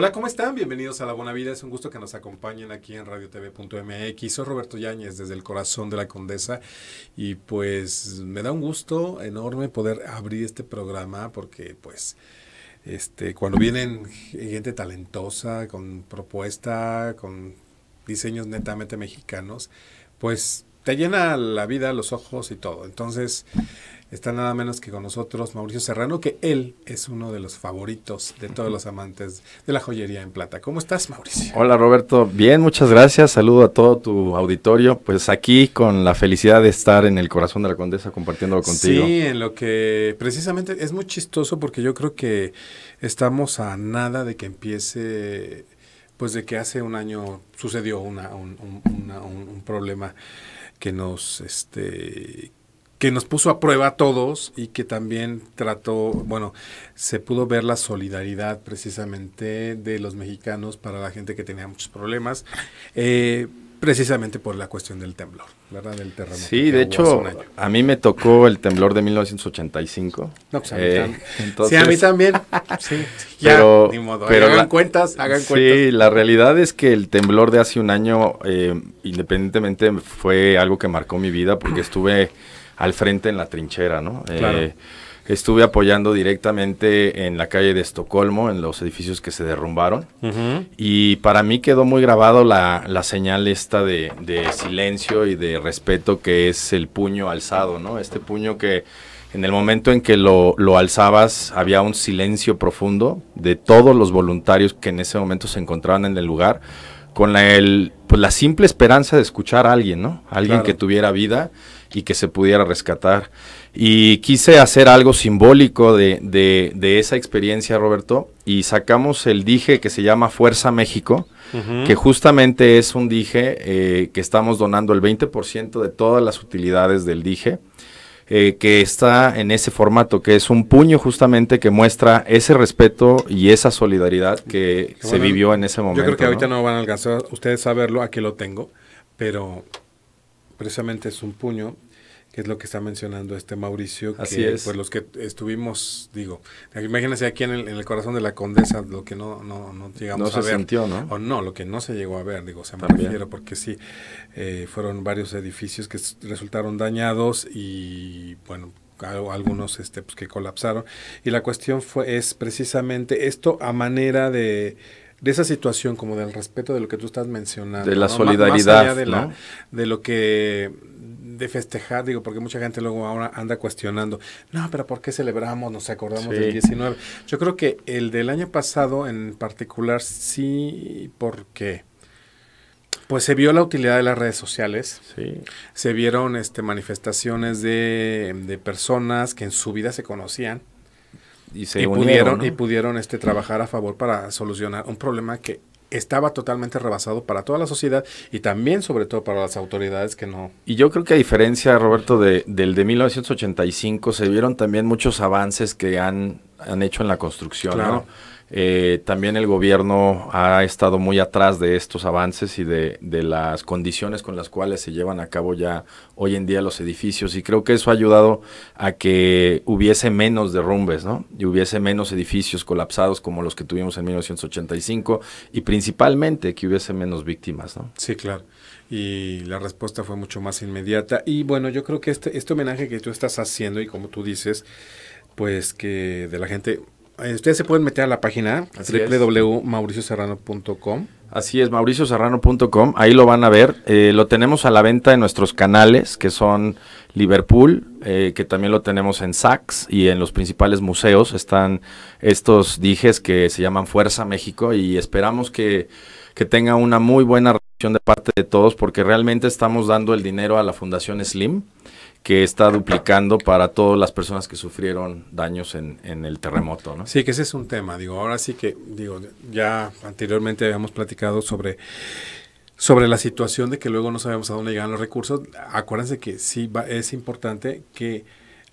Hola, ¿cómo están? Bienvenidos a La Buena Vida. Es un gusto que nos acompañen aquí en radiotv.mx. Soy Roberto Yáñez desde el corazón de la Condesa y pues me da un gusto enorme poder abrir este programa porque pues este cuando vienen gente talentosa con propuesta, con diseños netamente mexicanos, pues te llena la vida, los ojos y todo. Entonces, está nada menos que con nosotros Mauricio Serrano, que él es uno de los favoritos de todos los amantes de la joyería en plata. ¿Cómo estás, Mauricio? Hola, Roberto. Bien, muchas gracias. Saludo a todo tu auditorio. Pues aquí con la felicidad de estar en el corazón de la condesa compartiéndolo contigo. Sí, en lo que precisamente es muy chistoso porque yo creo que estamos a nada de que empiece pues de que hace un año sucedió un, un, un, problema que nos este que nos puso a prueba a todos y que también trató, bueno, se pudo ver la solidaridad precisamente de los mexicanos para la gente que tenía muchos problemas, eh, precisamente por la cuestión del temblor, ¿verdad? Del terremoto. Sí, de hecho, a mí me tocó el temblor de 1985. No, pues a mí Entonces... Eh, sí, a mí también. Sí, ya, pero, ni modo. hagan cuentas, hagan cuentas. Sí, la realidad es que el temblor de hace un año, eh, independientemente, fue algo que marcó mi vida porque estuve al frente en la trinchera, ¿no? Eh, estuve apoyando directamente en la calle de Estocolmo, en los edificios que se derrumbaron. Y para mí quedó muy grabado la, señal esta de, silencio y de respeto que es el puño alzado, ¿no? Este puño que en el momento en que lo, alzabas había un silencio profundo de todos los voluntarios que en ese momento se encontraban en el lugar con la, pues, la simple esperanza de escuchar a alguien, ¿no? Alguien que tuviera vida y que se pudiera rescatar. Y quise hacer algo simbólico de, esa experiencia, Roberto, y sacamos el dije que se llama Fuerza México, que justamente es un dije eh, que estamos donando el 20% de todas las utilidades del dije. Eh, que está en ese formato, que es un puño justamente que muestra ese respeto y esa solidaridad que se vivió en ese momento. Yo creo que ahorita no van a alcanzar ustedes a verlo, aquí lo tengo, pero precisamente es un puño, que es lo que está mencionando este Mauricio. Que, Así es. Pues los que estuvimos, digo, imagínense aquí en el, corazón de la condesa lo que no, no, no llegamos no a se ¿no? O no, lo que no se llegó a ver, digo, se me refiero, porque sí, eh, fueron varios edificios que resultaron dañados y, bueno, algunos este, pues, que colapsaron. Y la cuestión fue, es precisamente esto a manera de de esa situación, como del respeto de lo que tú estás mencionando. De la solidaridad. de, de lo que de festejar, digo, porque mucha gente luego ahora anda cuestionando, no, pero ¿por qué celebramos, nos acordamos del 19? Yo creo que el del año pasado en particular sí, porque pues se vio la utilidad de las redes sociales, se vieron este, manifestaciones de, de personas que en su vida se conocían, y se unieron. Pudieron, Y pudieron este, trabajar a favor para solucionar un problema que estaba totalmente rebasado para toda la sociedad y también sobre todo para las autoridades que no. Y yo creo que a diferencia, Roberto, de, del de 1985, se vieron también muchos avances que han, han hecho en la construcción. Claro. Eh, también el gobierno ha estado muy atrás de estos avances y de, las condiciones con las cuales se llevan a cabo ya hoy en día los edificios y creo que eso ha ayudado a que hubiese menos derrumbes ¿no? y hubiese menos edificios colapsados como los que tuvimos en 1985 y principalmente que hubiese menos víctimas. ¿no? Sí, claro. Y la respuesta fue mucho más inmediata. Y bueno, yo creo que este, este homenaje que tú estás haciendo y como tú dices, pues que de la gente eh, ustedes se pueden meter a la página www.mauricioserrano.com. Así es, mauricioserrano.com, ahí lo van a ver. Eh, lo tenemos a la venta en nuestros canales, que son Liverpool, eh, que también lo tenemos en Saks y en los principales museos están estos dijes que se llaman Fuerza México y esperamos que, que tenga una muy buena reacción de parte de todos porque realmente estamos dando el dinero a la Fundación Slim que está duplicando para todas las personas que sufrieron daños en, el terremoto, ¿no? Sí, que ese es un tema, digo, ahora sí que, digo, ya anteriormente habíamos platicado sobre, sobre la situación de que luego no sabemos a dónde llegan los recursos, acuérdense que sí es importante que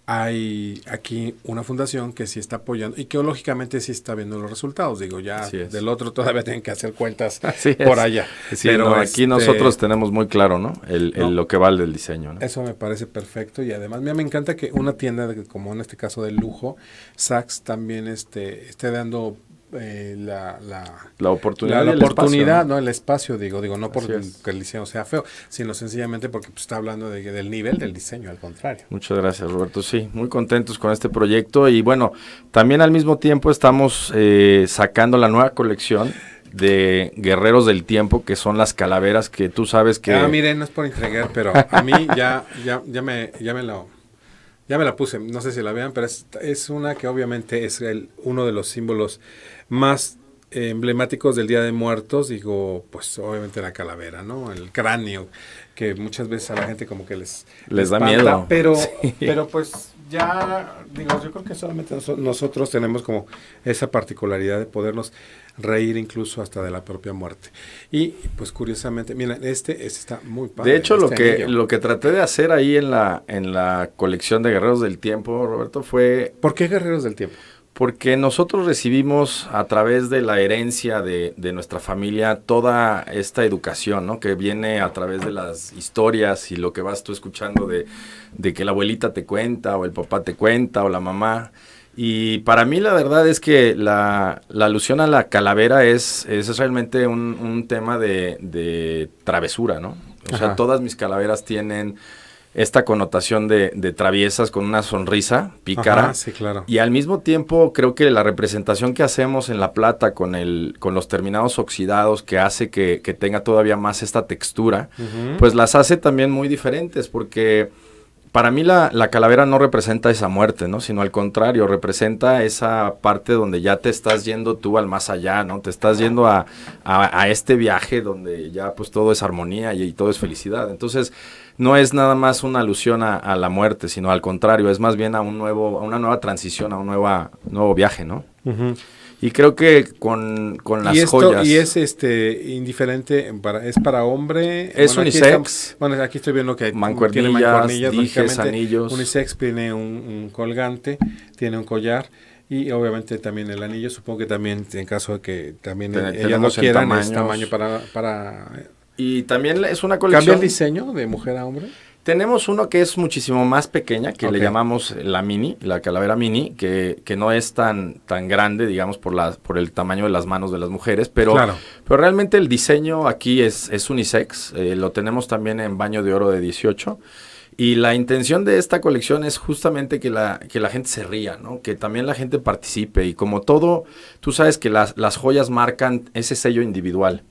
hay aquí una fundación que sí está apoyando y que lógicamente sí está viendo los resultados. Digo, ya del otro todavía tienen que hacer cuentas por allá. Pero aquí este nosotros tenemos muy claro, ¿no? El, lo que vale el diseño. ¿no? Eso me parece perfecto y además mira, me encanta que una tienda como en este caso de lujo, Saks también este, esté dando eh, la, la, la, oportunidad, la, oportunidad ¿no? el espacio, digo, digo no porque el diseño sea feo, sino sencillamente porque pues, está hablando de, del nivel del diseño, al contrario. Muchas gracias, Roberto. Sí, muy contentos con este proyecto y bueno, también al mismo tiempo estamos eh, sacando la nueva colección de Guerreros del Tiempo, que son las calaveras que tú sabes que... Ah, miren, no es por entregar, pero a mí ya, ya, ya, me, ya me la Ya me la puse, no sé si la vean, pero es, es una que obviamente es el, uno de los símbolos más eh, emblemáticos del Día de Muertos, digo, pues obviamente la calavera, ¿no? El cráneo, que muchas veces a la gente como que les... Les, da miedo. Pero, pero pues ya, digo, yo creo que solamente nosotros tenemos como esa particularidad de podernos reír incluso hasta de la propia muerte. Y pues curiosamente, miren, este, este, está muy padre. De hecho, lo, este que, lo que traté de hacer ahí en la, en la colección de Guerreros del Tiempo, Roberto, fue... ¿Por qué Guerreros del Tiempo? Porque nosotros recibimos a través de la herencia de, nuestra familia toda esta educación, ¿no? Que viene a través de las historias y lo que vas tú escuchando de, que la abuelita te cuenta o el papá te cuenta o la mamá. Y para mí la verdad es que la, alusión a la calavera es, es realmente un, tema de, travesura, ¿no? O sea, todas mis calaveras tienen esta connotación de, traviesas con una sonrisa pícara. sí, claro. Y al mismo tiempo creo que la representación que hacemos en la plata con, el, con los terminados oxidados que hace que, tenga todavía más esta textura, pues las hace también muy diferentes porque para mí la, la, calavera no representa esa muerte, ¿no? Sino al contrario, representa esa parte donde ya te estás yendo tú al más allá, ¿no? Te estás yendo a, este viaje donde ya pues todo es armonía y, todo es felicidad. Entonces, no es nada más una alusión a, la muerte, sino al contrario, es más bien a, un nuevo, a una nueva transición, a un nueva, nuevo viaje, ¿no? Y creo que con, con las ¿Y esto, joyas. Y es este indiferente, para, es para hombre. Es unisex. bueno, aquí estoy viendo que tiene mancuernillas anillos. Unisex tiene un, colgante, tiene un collar. Y obviamente también el anillo, supongo que también en caso de que también ella no quiera quieran, es tamaño para y también es una colección. ¿Cambia el diseño de mujer a hombre? Tenemos uno que es muchísimo más pequeña, que le llamamos la mini, la calavera mini, que, que no es tan, tan grande, digamos, por, la, por el tamaño de las manos de las mujeres, pero, pero realmente el diseño aquí es, unisex, eh, lo tenemos también en baño de oro de 18. Y la intención de esta colección es justamente que la, que la gente se ría, ¿no? Que también la gente participe. Y como todo, tú sabes que las, las joyas marcan ese sello individual.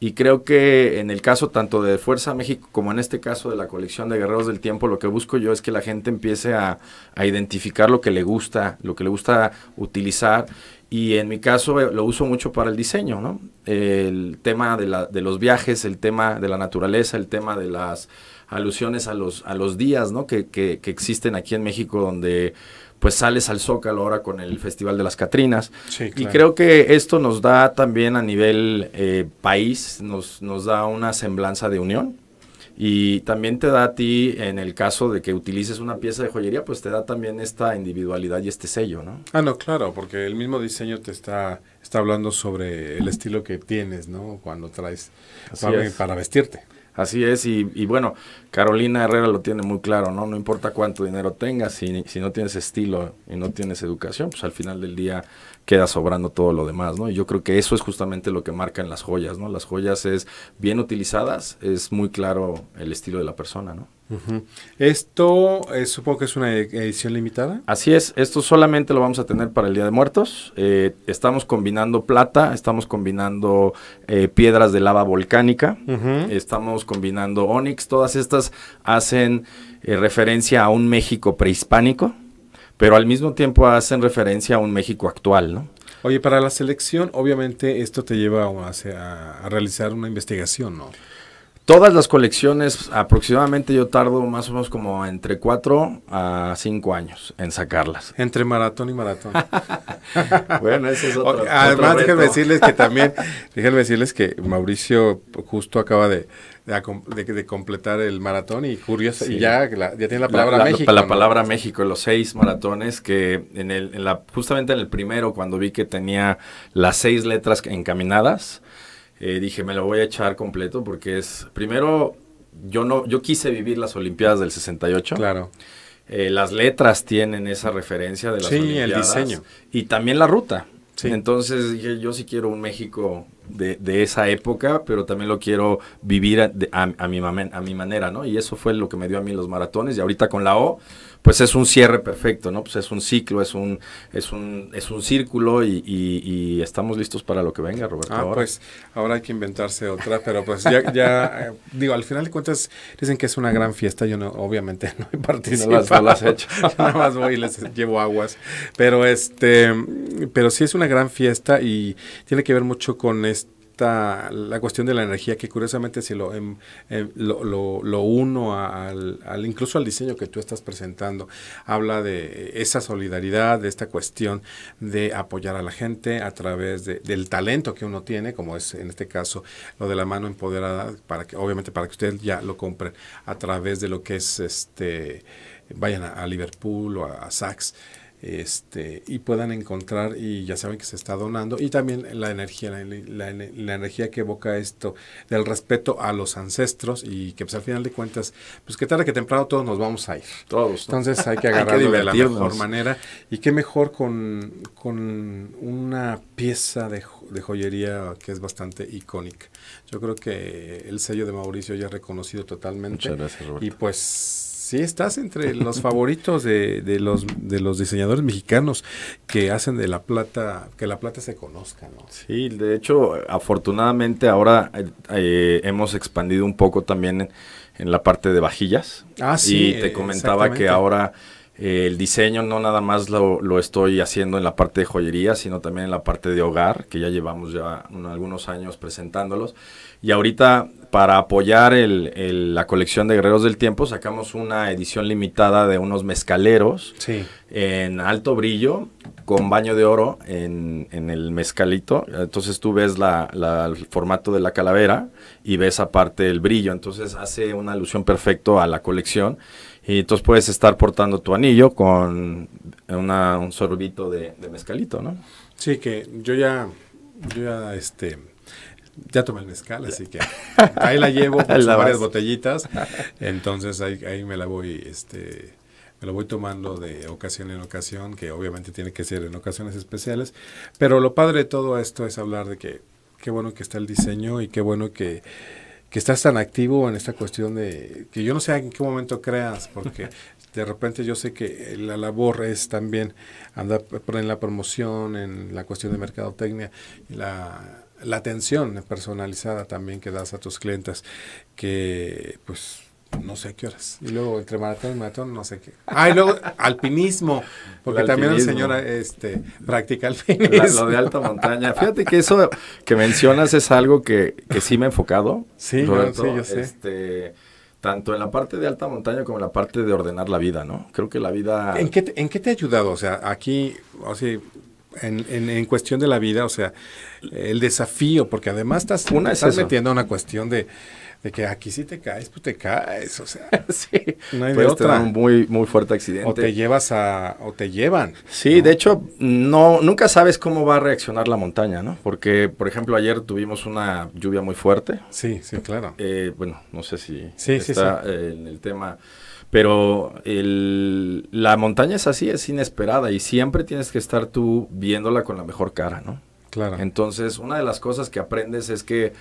Y creo que en el caso tanto de Fuerza México como en este caso de la colección de Guerreros del Tiempo, lo que busco yo es que la gente empiece a, a identificar lo que le gusta, lo que le gusta utilizar. Y en mi caso eh, lo uso mucho para el diseño, ¿no? El tema de, la, de los viajes, el tema de la naturaleza, el tema de las alusiones a los, a los días, ¿no? Que, que, que existen aquí en México donde pues sales al Zócalo ahora con el Festival de las Catrinas. Y creo que esto nos da también a nivel eh, país, nos, nos da una semblanza de unión. Y también te da a ti, en el caso de que utilices una pieza de joyería, pues te da también esta individualidad y este sello, ¿no? Ah, no, claro, porque el mismo diseño te está, está hablando sobre el estilo que tienes, ¿no? Cuando traes para vestirte. Así es, y, bueno, Carolina Herrera lo tiene muy claro, ¿no? No importa cuánto dinero tengas, si, si no tienes estilo y no tienes educación, pues al final del día queda sobrando todo lo demás, ¿no? Y yo creo que eso es justamente lo que marcan las joyas, ¿no? Las joyas es bien utilizadas, es muy claro el estilo de la persona, ¿no? Esto eh, supongo que es una e-, edición limitada. Así es, esto solamente lo vamos a tener para el Día de Muertos. Eh, estamos combinando plata, estamos combinando eh, piedras de lava volcánica, estamos combinando onyx todas estas hacen referencia a un México prehispánico, pero al mismo tiempo hacen referencia a un México actual, ¿no? Oye, para la selección, obviamente esto te lleva a, a realizar una investigación, ¿no? Todas las colecciones, aproximadamente yo tardo más o menos como entre 4 a 5 años en sacarlas. Entre maratón y maratón. bueno, eso es otro. Además, déjenme decirles que también, déjenme decirles que Mauricio justo acaba de, completar el maratón y curioso, ya, ya tiene la palabra México. La, palabra México, los seis maratones que en el, la, justamente en el primero, cuando vi que tenía las seis letras encaminadas eh, dije, me lo voy a echar completo porque es, primero, yo, no, yo quise vivir las Olimpiadas del 68. Claro. Eh, las letras tienen esa referencia de las sí, el diseño. Y también la ruta. Entonces dije, yo sí quiero un México de, esa época, pero también lo quiero vivir a, mi a, mi manera, ¿no? Y eso fue lo que me dio a mí los maratones. Y ahorita con la O, pues es un cierre perfecto, ¿no? Pues es un ciclo, es un, es un, es un círculo y, estamos listos para lo que venga, Roberto. Ah, ahora. pues ahora hay que inventarse otra, pero pues ya, ya eh, digo, al final de cuentas dicen que es una gran fiesta. Yo no, obviamente no he participado. las, nada más voy y les llevo aguas. Pero este, pero sí es una gran fiesta y tiene que ver mucho con esta la cuestión de la energía que curiosamente si lo, em, em, lo, uno al, incluso al diseño que tú estás presentando habla de esa solidaridad de esta cuestión de apoyar a la gente a través del talento que uno tiene como es en este caso lo de la mano empoderada para que obviamente para que usted ya lo compre a través de lo que es este vayan a, Liverpool o a, a este, y puedan encontrar, y ya saben que se está donando, y también la energía, la, energía que evoca esto, del respeto a los ancestros, y que pues al final de cuentas, pues que tarde que temprano todos nos vamos a ir. Todos. Entonces hay que agarrarlo de la mejor manera, y qué mejor con, con una pieza de, joyería que es bastante icónica. Yo creo que el sello de Mauricio ya reconocido totalmente. Y pues Sí, estás entre los favoritos de, de, los, de los diseñadores mexicanos que hacen de la plata, que la plata se conozca, ¿no? Sí, de hecho, afortunadamente ahora eh, eh, hemos expandido un poco también en, en, la parte de vajillas. Ah, sí. Y te comentaba que ahora el diseño no nada más lo, estoy haciendo en la parte de joyería, sino también en la parte de hogar, que ya llevamos ya algunos años presentándolos. Y ahorita, para apoyar la colección de Guerreros del Tiempo, sacamos una edición limitada de unos mezcaleros en alto brillo, con baño de oro en, el mezcalito. Entonces tú ves el formato de la calavera y ves aparte el brillo. Entonces hace una alusión perfecta a la colección y entonces puedes estar portando tu anillo con un sorbito de, mezcalito, ¿no? Sí, que yo ya, yo ya, este, ya tomé el mezcal, así que ahí la llevo, las varias botellitas, entonces ahí, ahí me la voy, este, me lo voy tomando de ocasión en ocasión, que obviamente tiene que ser en ocasiones especiales, pero lo padre de todo esto es hablar de que qué bueno que está el diseño y qué bueno que que estás tan activo en esta cuestión de que yo no sé en qué momento creas, porque de repente yo sé que la labor es también andar en la promoción, en la cuestión de mercadotecnia, la, la atención personalizada también que das a tus clientes, que pues no sé qué horas. Y luego entre maratón y maratón, no sé qué. Ah, y luego alpinismo, porque también el señor este, practica alpinismo. lo de alta montaña. Fíjate que eso que mencionas es algo que, que sí me ha enfocado. Sí, yo sé. Este, tanto en la parte de alta montaña como en la parte de ordenar la vida, ¿no? Creo que la vida... ¿En qué te, en qué te ha ayudado? O sea, aquí, o en, en, cuestión de la vida, o sea, el desafío, porque además estás, una estás metiendo una cuestión de de que aquí si te caes, pues te caes, o sea, sí. no hay de otra. un muy, muy fuerte accidente. O te llevas a, o te llevan. Sí, de hecho, no, nunca sabes cómo va a reaccionar la montaña, ¿no? Porque, por ejemplo, ayer tuvimos una lluvia muy fuerte. Sí, sí, claro. Eh, bueno, no sé si está en el tema, pero la montaña es así, es inesperada y siempre tienes que estar tú viéndola con la mejor cara, ¿no? Claro. Entonces, una de las cosas que aprendes es que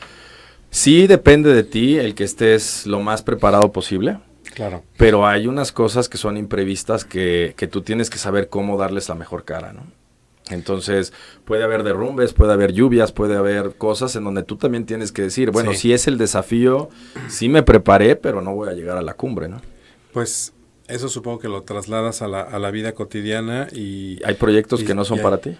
Sí depende de ti el que estés lo más preparado posible. Claro. Pero hay unas cosas que son imprevistas que, tú tienes que saber cómo darles la mejor cara, ¿no? Entonces, puede haber derrumbes, puede haber lluvias, puede haber cosas en donde tú también tienes que decir, bueno, si es el desafío, sí me preparé, pero no voy a llegar a la cumbre, ¿no? Pues eso supongo que lo trasladas a la, a la vida cotidiana y... Hay proyectos que no son para ti.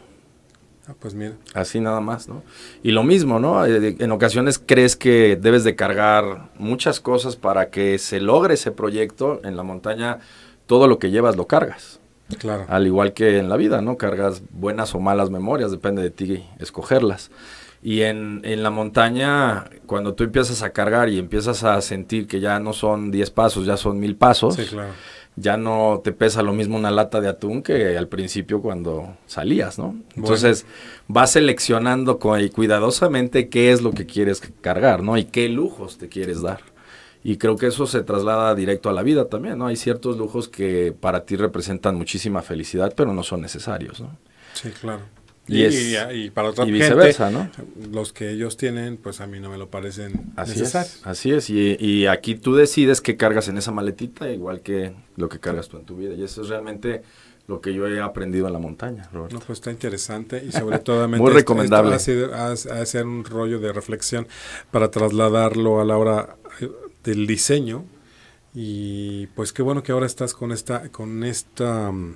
Ah, pues mira. Así nada más, ¿no? Y lo mismo, ¿no? Eh, en ocasiones crees que debes de cargar muchas cosas para que se logre ese proyecto. En la montaña, todo lo que llevas lo cargas. Claro. Al igual que en la vida, ¿no? Cargas buenas o malas memorias, depende de ti escogerlas. Y en, la montaña, cuando tú empiezas a cargar y empiezas a sentir que ya no son 10 pasos, ya son mil pasos, sí, claro ya no te pesa lo mismo una lata de atún que al principio cuando salías, ¿no? Entonces vas seleccionando y cuidadosamente qué es lo que quieres cargar, ¿no? Y qué lujos te quieres dar. Y creo que eso se traslada directo a la vida también, ¿no? Hay ciertos lujos que para ti representan muchísima felicidad, pero no son necesarios, ¿no? Sí, claro. Y, para otra viceversa, ¿no? Los que ellos tienen, pues a mí no me lo parecen así así es, y, aquí tú decides qué cargas en esa maletita, igual que lo que cargas tú en tu vida. Y eso es realmente lo que yo he aprendido en la montaña, Roberto. No, pues está interesante y sobre todo... Muy recomendable. Esto un rollo de reflexión para trasladarlo a la hora eh, del diseño. Y pues qué bueno que ahora estás con esta... Con esta mm,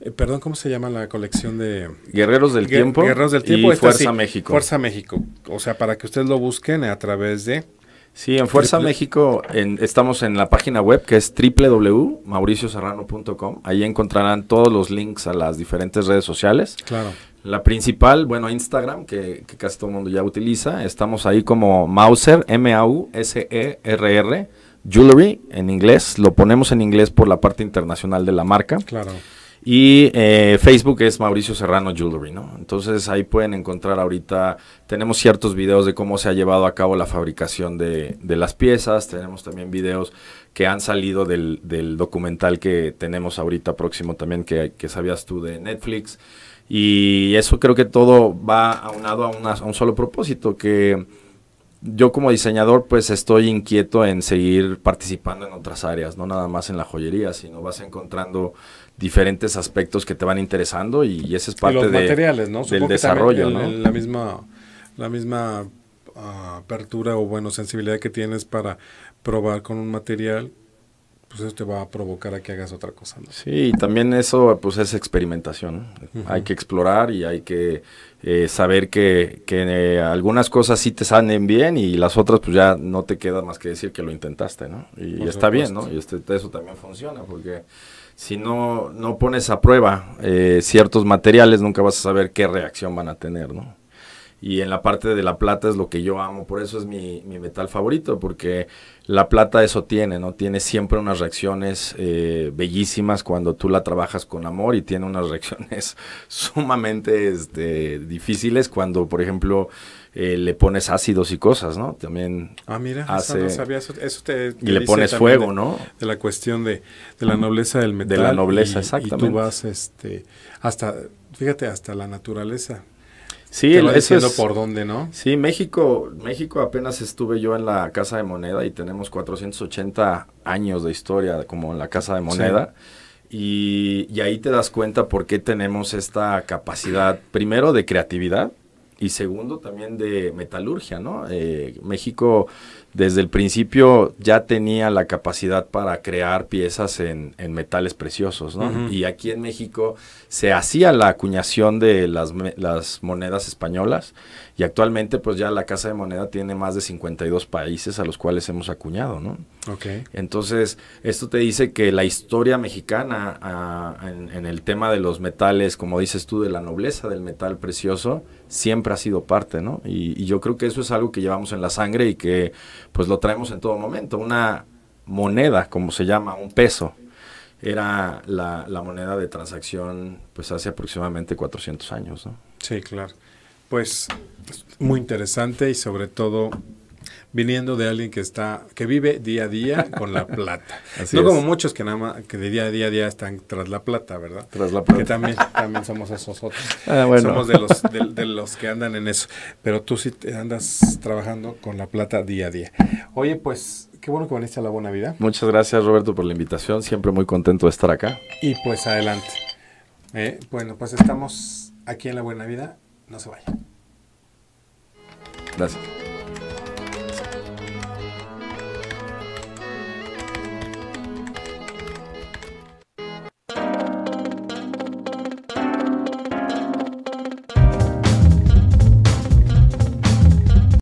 eh, perdón, ¿cómo se llama la colección de... Guerreros del Tiempo. Guerreros del Tiempo. Y Fuerza México. Fuerza México. O sea, para que ustedes lo busquen a través de... Sí, en Fuerza México estamos en la página web que es www.mauricioserrano.com. Ahí encontrarán todos los links a las diferentes redes sociales. Claro. La principal, bueno, Instagram, que, que casi todo el mundo ya utiliza. Estamos ahí como Mauser, M-A-U-S-E-R-R, Jewelry en inglés. Lo ponemos en inglés por la parte internacional de la marca. Claro. Y eh, Facebook es Mauricio Serrano Jewelry, ¿no? Entonces ahí pueden encontrar ahorita, tenemos ciertos videos de cómo se ha llevado a cabo la fabricación de, las piezas, tenemos también videos que han salido del, documental que tenemos ahorita próximo también, que, sabías tú de Netflix. Y eso creo que todo va aunado a, a un solo propósito, que yo como diseñador pues estoy inquieto en seguir participando en otras áreas, no nada más en la joyería, sino vas encontrando diferentes aspectos que te van interesando y, ese es parte de, materiales, ¿no? desarrollo. la misma, la misma ah, apertura o bueno, sensibilidad que tienes para probar con un material pues eso te va a provocar a que hagas otra cosa. Sí, y también eso pues es experimentación. Hay que explorar y hay que eh, saber que, eh, algunas cosas sí te salen bien y las otras pues ya no te queda más que decir que lo intentaste, ¿no? Y, está bien, ¿no? Y este, eso también funciona porque si no, no pones a prueba eh, ciertos materiales nunca vas a saber qué reacción van a tener, ¿no? y en la parte de la plata es lo que yo amo, por eso es mi, metal favorito, porque la plata eso tiene, ¿no? Tiene siempre unas reacciones eh, bellísimas cuando tú la trabajas con amor y tiene unas reacciones sumamente este, difíciles cuando, por ejemplo, eh, le pones ácidos y cosas, ¿no? También ah, mira, hace, eso, te, y le pones fuego, ¿no? De la cuestión de, de, la nobleza del metal. De la nobleza, exactamente. Y tú vas, este, hasta, fíjate, hasta la naturaleza Sí, Te por dónde, ¿no? Sí, México, México apenas estuve yo en la Casa de Moneda y tenemos 480 años de historia como en la Casa de Moneda. Y, ahí te das cuenta por qué tenemos esta capacidad, primero de creatividad y segundo también de metalurgia, ¿no? Eh, México desde el principio ya tenía la capacidad para crear piezas en, metales preciosos, ¿no? Y aquí en México se hacía la acuñación de las, monedas españolas y actualmente pues ya la Casa de Moneda tiene más de 52 países a los cuales hemos acuñado, ¿no? Okay. Entonces, esto te dice que la historia mexicana ah, en, el tema de los metales, como dices tú, de la nobleza del metal precioso, siempre ha sido parte, ¿no? Y, y, yo creo que eso es algo que llevamos en la sangre y que pues lo traemos en todo momento. Una moneda, como se llama, un peso, era la, moneda de transacción pues hace aproximadamente 400 años. ¿no? Sí, claro. Pues muy interesante y sobre todo viniendo de alguien que está que vive día a día con la plata. no como muchos que nada más que de día a día, a día están tras la plata, ¿verdad? Tras la plata. Que también, somos esos otros. Ah, somos de los, de, los que andan en eso. Pero tú sí te andas trabajando con la plata día a día. Oye, pues qué bueno que veniste a la buena vida. Muchas gracias, Roberto, por la invitación. Siempre muy contento de estar acá. Y pues adelante. Eh, bueno, pues estamos aquí en la buena vida. No se vaya Gracias.